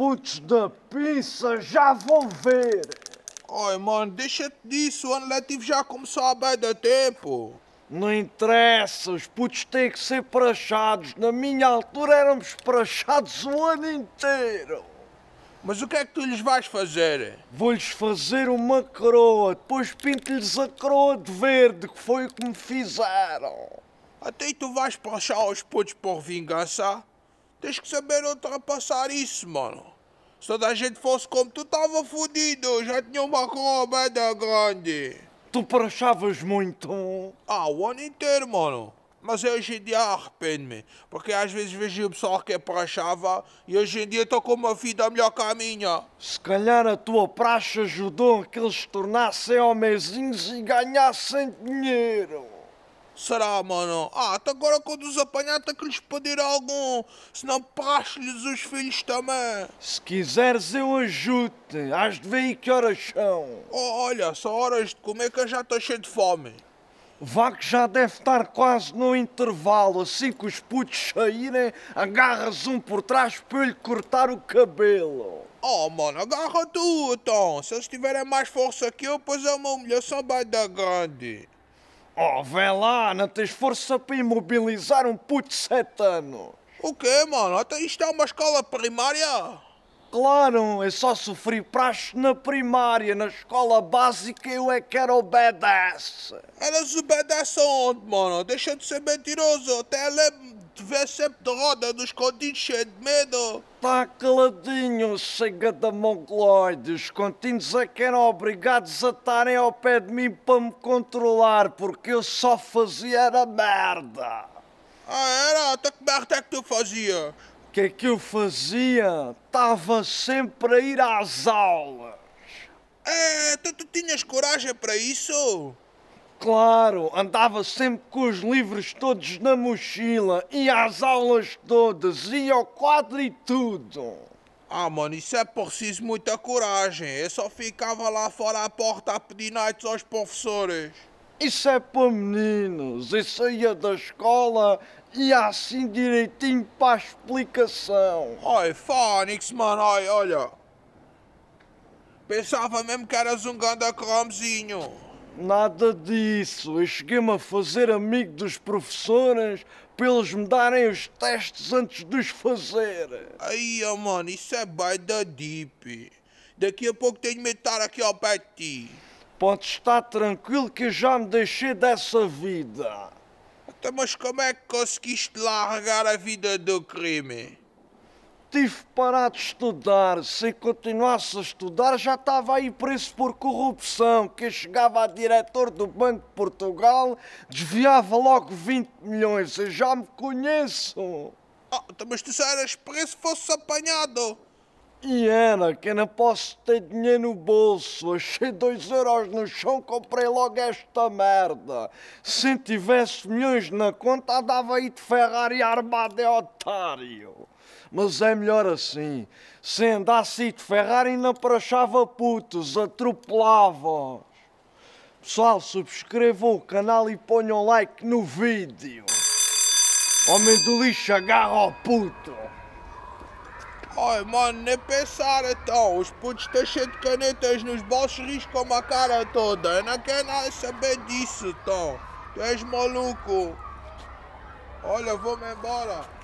putos da pinça já vão ver. Oi, mano, deixa-te disso. O ano letivo já começou há bem da tempo. Não interessa, os putos têm que ser prachados. Na minha altura éramos prachados o ano inteiro. Mas o que é que tu lhes vais fazer? Vou-lhes fazer uma coroa, depois pinto-lhes a coroa de verde, que foi o que me fizeram. Até tu vais prachar os putos por vingança? Tens que saber ultrapassar passar isso, mano. Se toda a gente fosse como tu, estava fodido. Já tinha uma cobra da grande. Tu parachavas muito. Ah, o ano inteiro, mano. Mas hoje em dia arrependo-me. Porque às vezes vejo o pessoal que parachava e hoje em dia estou com uma vida melhor que a minha. Se calhar a tua praxe ajudou a que eles se tornassem homenzinhos e ganhassem dinheiro será, mano? Ah, até agora quando os apanhar tem é que lhes pedir algum, senão passo-lhes os filhos também. Se quiseres eu ajudo-te, Hás de ver que horas são. Oh, olha, são horas de comer que eu já estou cheio de fome. Vá que já deve estar quase no intervalo, assim que os putos saírem, agarras um por trás para lhe cortar o cabelo. Oh, mano, agarra tu, Tom. Então. Se eles tiverem mais força que eu, pois é uma humilhação bem da grande. Oh, vem lá, não tens força para imobilizar um puto sete anos. O quê, mano? Até isto é uma escola primária? Claro, eu só sofri praxe na primária, na escola básica eu é que era o badass. Eras o badass onde, mano? Deixa de ser mentiroso, até lembro vês sempre de roda dos continhos cheio de medo. Tá caladinho, chega da mongoloide. Os continhos é que eram obrigados a estarem ao pé de mim para me controlar, porque eu só fazia era merda. Ah, era? Até então que merda é que tu fazia? O que é que eu fazia? Estava sempre a ir às aulas. É, tu, então tu tinhas coragem para isso? Claro, andava sempre com os livros todos na mochila, ia às aulas todas, ia ao quadro e tudo. Ah, mano, isso é preciso muita coragem. Eu só ficava lá fora à porta a pedir nights aos professores. Isso é para meninos. Eu saía da escola e assim direitinho para a explicação. Oi, Fónix, mano, oi, olha. Pensava mesmo que eras um ganda cromezinho. Nada disso. Eu cheguei-me a fazer amigo dos professores para eles me darem os testes antes de os fazer. Aí, oh, mano, isso é bad da deep. Daqui a pouco tenho de me estar aqui ao pé de ti. Pode estar tranquilo que eu já me deixei dessa vida. Até então, mas como é que conseguiste largar a vida do crime? tive parado de estudar. Se continuasse a estudar, já estava aí preso por corrupção. Que chegava a diretor do Banco de Portugal, desviava logo 20 milhões. Eu já me conheço. Ah, então, mas tu já eras preso fosse apanhado. E era, que eu não posso ter dinheiro no bolso. Achei dois euros no chão, comprei logo esta merda. Se tivesse milhões na conta, andava aí de Ferrari armado, é otário mas é melhor assim. sendo assim, de Ferrari, não prachava putos, atropelava. Pessoal, subscrevam o canal e ponham like no vídeo. Homem do lixo, agarra ao puto. Ai, mano, nem pensar então. Os putos estão cheios de canetas nos bolsos, riscam a cara toda. Eu não quero nada saber disso, então. Tu és maluco. Olha, vou-me embora.